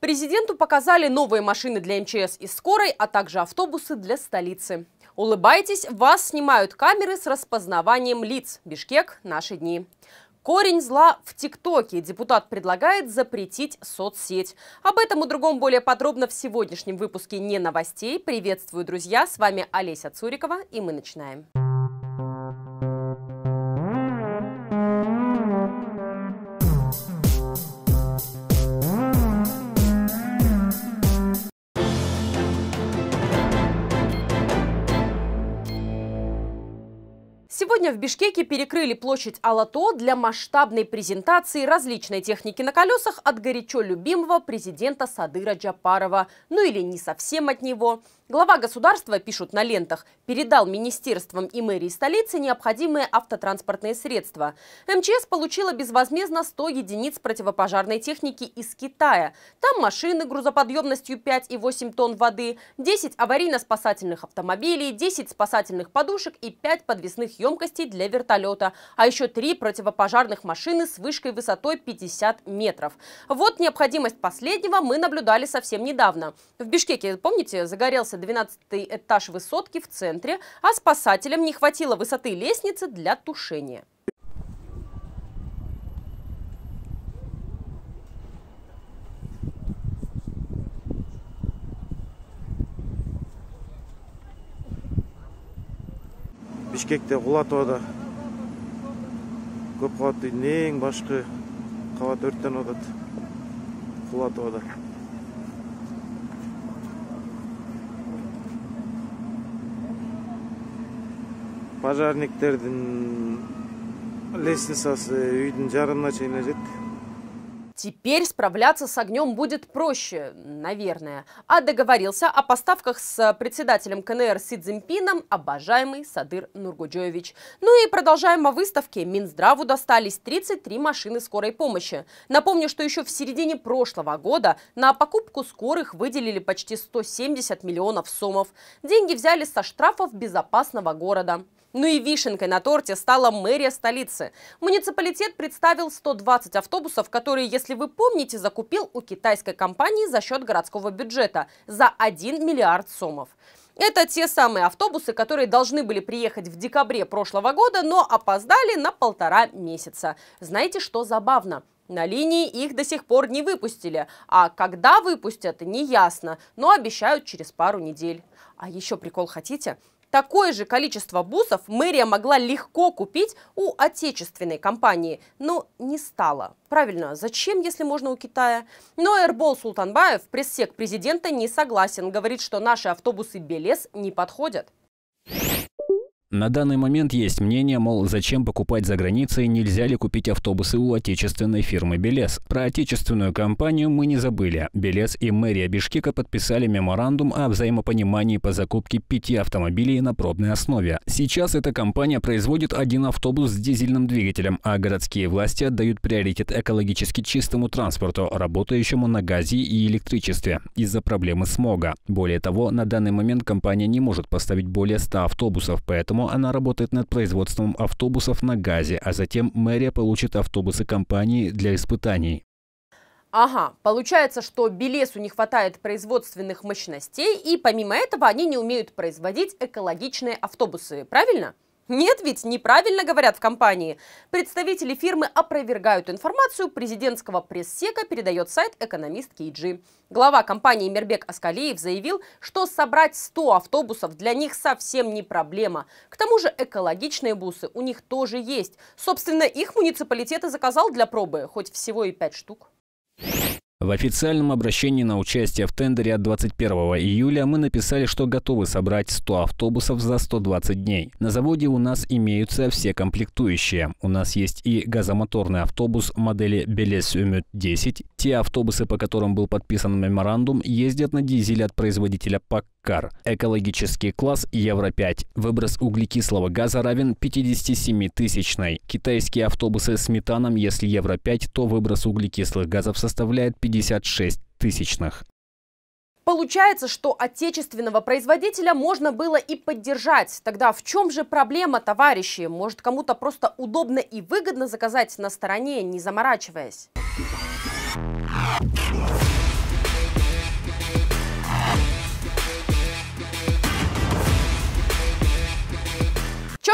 Президенту показали новые машины для МЧС и скорой, а также автобусы для столицы. Улыбайтесь, вас снимают камеры с распознаванием лиц. Бишкек – наши дни. Корень зла в ТикТоке. Депутат предлагает запретить соцсеть. Об этом и другом более подробно в сегодняшнем выпуске «Не новостей». Приветствую, друзья. С вами Олеся Цурикова, и мы начинаем. Музыка Сегодня в Бишкеке перекрыли площадь Алато для масштабной презентации различной техники на колесах от горячо любимого президента Садыра Джапарова. Ну или не совсем от него – Глава государства, пишут на лентах, передал министерствам и мэрии столицы необходимые автотранспортные средства. МЧС получила безвозмездно 100 единиц противопожарной техники из Китая. Там машины грузоподъемностью 5 и 8 тонн воды, 10 аварийно-спасательных автомобилей, 10 спасательных подушек и 5 подвесных емкостей для вертолета, а еще 3 противопожарных машины с вышкой высотой 50 метров. Вот необходимость последнего мы наблюдали совсем недавно. В Бишкеке, помните, загорелся 12 этаж высотки в центре, а спасателям не хватило высоты лестницы для тушения. бішкекте құлатывады көп қабатты үйдің ең башқы қабаты өрттеніп жатады құлатывады пожарниктердин лестницасы үйдүн жарымына чейин жетти Теперь справляться с огнем будет проще, наверное. А договорился о поставках с председателем КНР Си Цзиньпином обожаемый Садыр Нургуджоевич. Ну и продолжаем о выставке. Минздраву достались 33 машины скорой помощи. Напомню, что еще в середине прошлого года на покупку скорых выделили почти 170 миллионов сомов. Деньги взяли со штрафов безопасного города. Ну и вишенкой на торте стала мэрия столицы. Муниципалитет представил 120 автобусов, которые, если вы помните, закупил у китайской компании за счет городского бюджета за 1 миллиард сомов. Это те самые автобусы, которые должны были приехать в декабре прошлого года, но опоздали на полтора месяца. Знаете, что забавно? На линии их до сих пор не выпустили, а когда выпустят, неясно, но обещают через пару недель. А еще прикол хотите? Такое же количество бусов мэрия могла легко купить у отечественной компании, но не стала. Правильно, зачем, если можно у Китая? Но Эрбол Султанбаев, пресс-сек президента, не согласен. Говорит, что наши автобусы Белес не подходят. На данный момент есть мнение, мол, зачем покупать за границей, нельзя ли купить автобусы у отечественной фирмы «Белес». Про отечественную компанию мы не забыли. «Белес» и мэрия Бишкека подписали меморандум о взаимопонимании по закупке пяти автомобилей на пробной основе. Сейчас эта компания производит один автобус с дизельным двигателем, а городские власти отдают приоритет экологически чистому транспорту, работающему на газе и электричестве из-за проблемы смога. Более того, на данный момент компания не может поставить более 100 автобусов, поэтому по она работает над производством автобусов на газе, а затем мэрия получит автобусы компании для испытаний. Ага, получается, что Белесу не хватает производственных мощностей, и помимо этого они не умеют производить экологичные автобусы, правильно? Нет ведь, неправильно говорят в компании. Представители фирмы опровергают информацию президентского пресс-сека, передает сайт «Экономист Кейджи». Глава компании Мербек Аскалиев заявил, что собрать 100 автобусов для них совсем не проблема. К тому же экологичные бусы у них тоже есть. Собственно, их муниципалитет и заказал для пробы, хоть всего и 5 штук. В официальном обращении на участие в тендере от 21 июля мы написали, что готовы собрать 100 автобусов за 120 дней. На заводе у нас имеются все комплектующие. У нас есть и газомоторный автобус модели Белес 10. Те автобусы, по которым был подписан меморандум, ездят на дизеле от производителя ПАК Байкар. Экологический класс Евро-5. Выброс углекислого газа равен 57 тысячной. Китайские автобусы с метаном, если Евро-5, то выброс углекислых газов составляет 56 тысячных. Получается, что отечественного производителя можно было и поддержать. Тогда в чем же проблема, товарищи? Может, кому-то просто удобно и выгодно заказать на стороне, не заморачиваясь?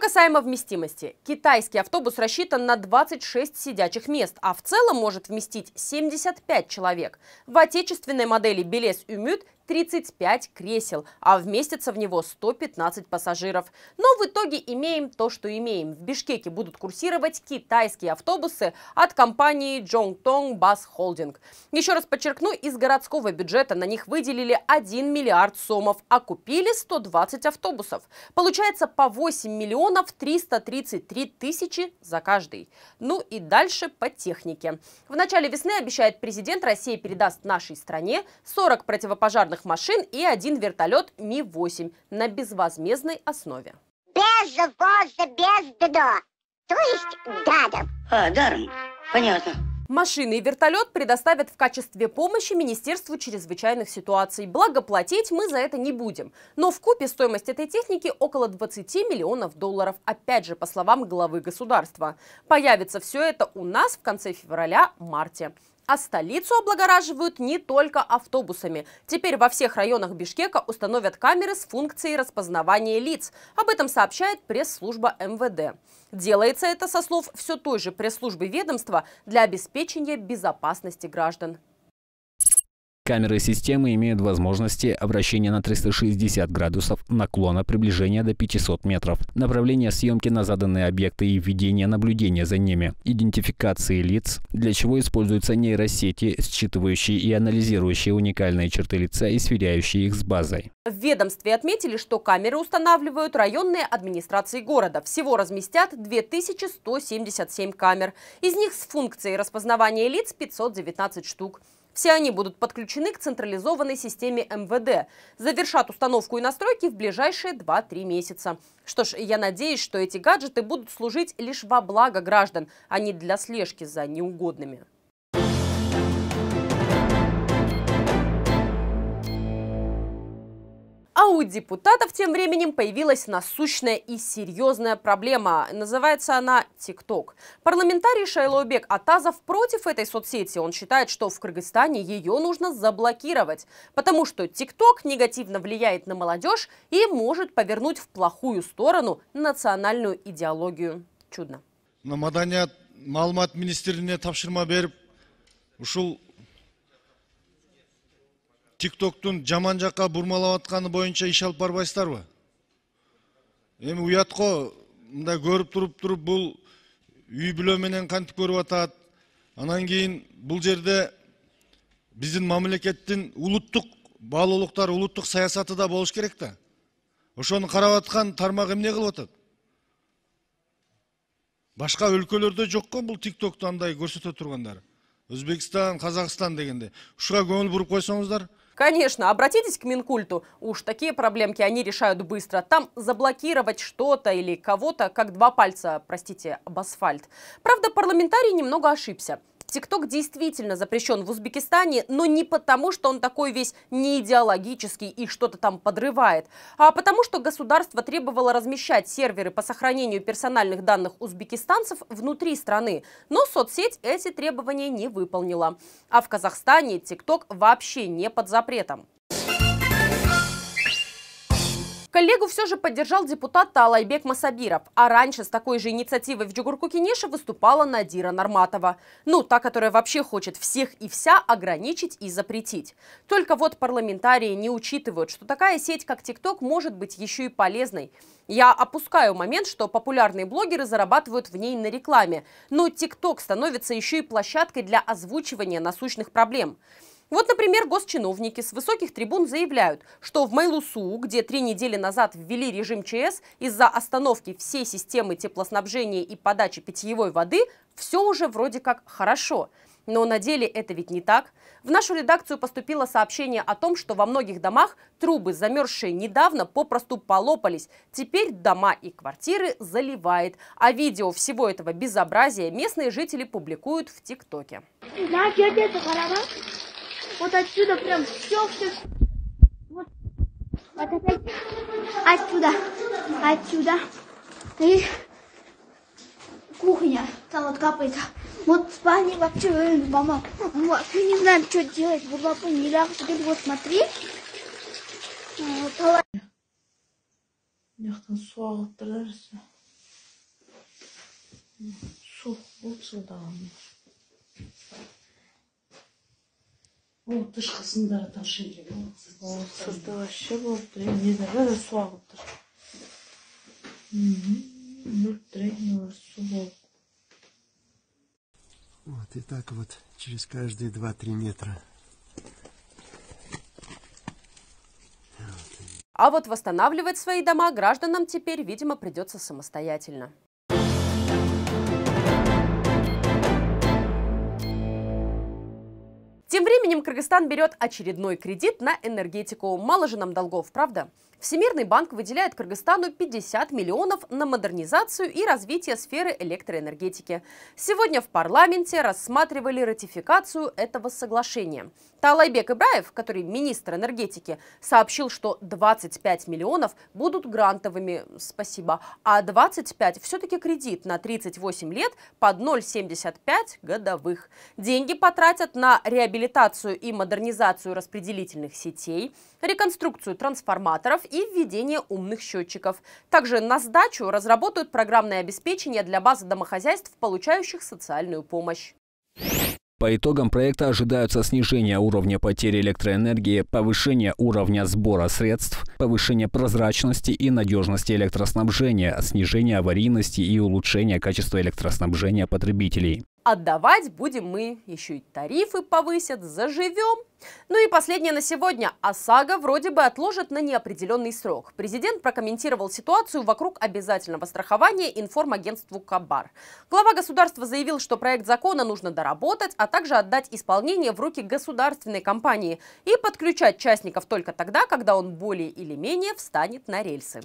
касаемо вместимости. Китайский автобус рассчитан на 26 сидячих мест, а в целом может вместить 75 человек. В отечественной модели Белес Умют 35 кресел, а вместится в него 115 пассажиров. Но в итоге имеем то, что имеем. В Бишкеке будут курсировать китайские автобусы от компании Jongtong Bus Holding. Еще раз подчеркну, из городского бюджета на них выделили 1 миллиард сомов, а купили 120 автобусов. Получается по 8 миллионов 333 тысячи за каждый. Ну и дальше по технике. В начале весны, обещает президент, Россия передаст нашей стране 40 противопожарных военных машин и один вертолет Ми-8 на безвозмездной основе. Без воза, без дно. То есть даром. А, даром. Понятно. Машины и вертолет предоставят в качестве помощи Министерству чрезвычайных ситуаций. Благо, платить мы за это не будем. Но в купе стоимость этой техники около 20 миллионов долларов. Опять же, по словам главы государства. Появится все это у нас в конце февраля-марте. А столицу облагораживают не только автобусами. Теперь во всех районах Бишкека установят камеры с функцией распознавания лиц. Об этом сообщает пресс-служба МВД. Делается это, со слов все той же пресс-службы ведомства, для обеспечения безопасности граждан. Камеры системы имеют возможности обращения на 360 градусов, наклона приближения до 500 метров, направления съемки на заданные объекты и введения наблюдения за ними, идентификации лиц, для чего используются нейросети, считывающие и анализирующие уникальные черты лица и сверяющие их с базой. В ведомстве отметили, что камеры устанавливают районные администрации города. Всего разместят 2177 камер. Из них с функцией распознавания лиц 519 штук. Все они будут подключены к централизованной системе МВД. Завершат установку и настройки в ближайшие 2-3 месяца. Что ж, я надеюсь, что эти гаджеты будут служить лишь во благо граждан, а не для слежки за неугодными. у депутатов тем временем появилась насущная и серьезная проблема. Называется она ТикТок. Парламентарий Шайлоубек Атазов против этой соцсети. Он считает, что в Кыргызстане ее нужно заблокировать, потому что ТикТок негативно влияет на молодежь и может повернуть в плохую сторону национальную идеологию. Чудно. Маданият, Малмат министріне тапшырма беріп, ушул тиктоктун жаман жакка бурмалап атканы боюнча иш алып барбайсыздарбы эми уят го мындай көрүп туруп туруп бул үй бүлө менен кантип көрүп атат анан кийин бул жерде биздин мамлекеттин улуттук баалуулуктар улуттук саясаты да болуш керек да ошону карап аткан тармак эмне кылып атат башка өлкөлөрдө жок го бул тиктокту андай көрсөтө тургандар өзбекстан казакстан дегенде ушуга көңүл буруп койсоңуздар Конечно, обратитесь к Минкульту, уж такие проблемки они решают быстро. Там заблокировать что-то или кого-то, как два пальца, простите, об асфальт. Правда, парламентарий немного ошибся. ТикТок действительно запрещен в Узбекистане, но не потому, что он такой весь неидеологический и что-то там подрывает, а потому, что государство требовало размещать серверы по сохранению персональных данных узбекистанцев внутри страны, но соцсеть эти требования не выполнила. А в Казахстане ТикТок вообще не под запретом. Коллегу все же поддержал депутат Талайбек Масабиров, а раньше с такой же инициативой в Джугурку-Кенеше выступала Надира Норматова, Ну, та, которая вообще хочет всех и вся ограничить и запретить. Только вот парламентарии не учитывают, что такая сеть, как ТикТок, может быть еще и полезной. Я опускаю момент, что популярные блогеры зарабатывают в ней на рекламе, но ТикТок становится еще и площадкой для озвучивания насущных проблем. Вот, например, госчиновники с высоких трибун заявляют, что в Майлусу, где три недели назад ввели режим ЧС, из-за остановки всей системы теплоснабжения и подачи питьевой воды все уже вроде как хорошо. Но на деле это ведь не так. В нашу редакцию поступило сообщение о том, что во многих домах трубы, замерзшие недавно, попросту полопались. Теперь дома и квартиры заливает. А видео всего этого безобразия местные жители публикуют в ТикТоке. Вот отсюда прям все, все, все. Вот. Вот опять. Отсюда. Отсюда. И кухня. Там вот капает. Вот спальня вообще, э, мама. Вот. я не знаю что делать. Вот папа не ляг. Теперь вот смотри. Вот. сухо су ағып тұр да ол тышқысында тамшын келген ол сырты вообще болып тұр нелері де су ағып тұр нөл вот и так вот через каждые 2-3 метра. А вот восстанавливать свои дома гражданам теперь, видимо, придется самостоятельно. Тем временем Кыргызстан берет очередной кредит на энергетику. Мало же нам долгов, правда? Всемирный банк выделяет Кыргызстану 50 миллионов на модернизацию и развитие сферы электроэнергетики. Сегодня в парламенте рассматривали ратификацию этого соглашения. Талайбек Ибраев, который министр энергетики, сообщил, что 25 миллионов будут грантовыми, спасибо, а 25 все-таки кредит на 38 лет под 0,75 годовых. Деньги потратят на реабилитацию и модернизацию распределительных сетей, реконструкцию трансформаторов и введение умных счетчиков. Также на сдачу разработают программное обеспечение для базы домохозяйств, получающих социальную помощь. По итогам проекта ожидаются снижение уровня потери электроэнергии, повышение уровня сбора средств, повышение прозрачности и надежности электроснабжения, снижение аварийности и улучшение качества электроснабжения потребителей. Отдавать будем мы, еще и тарифы повысят, заживем. Ну и последнее на сегодня. ОСАГО вроде бы отложат на неопределенный срок. Президент прокомментировал ситуацию вокруг обязательного страхования информагентству Кабар. Глава государства заявил, что проект закона нужно доработать, а также отдать исполнение в руки государственной компании и подключать частников только тогда, когда он более или менее встанет на рельсы.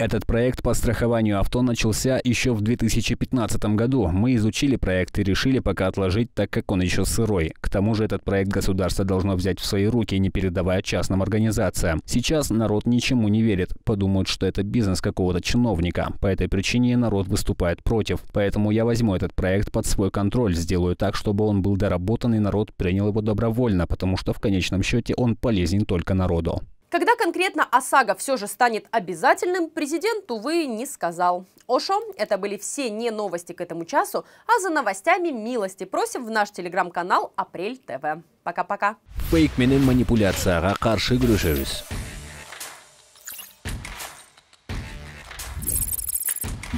Этот проект по страхованию авто начался еще в 2015 году. Мы изучили проект и решили пока отложить, так как он еще сырой. К тому же этот проект государство должно взять в свои руки, не передавая частным организациям. Сейчас народ ничему не верит. Подумают, что это бизнес какого-то чиновника. По этой причине народ выступает против. Поэтому я возьму этот проект под свой контроль, сделаю так, чтобы он был доработан и народ принял его добровольно, потому что в конечном счете он полезен только народу. Когда конкретно ОСАГО все же станет обязательным, президент, увы, не сказал. Ошо, это были все не новости к этому часу, а за новостями милости просим в наш телеграм-канал Апрель ТВ. Пока-пока. Фейк манипуляция, манипуляцияға қаршы күресеміз.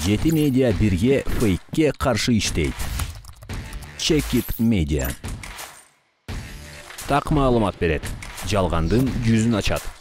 Жеті медиа бірге фейкке қаршы іштейді. Чекит медиа. Так мағлұмат береді. Жалғандың жүзін ашады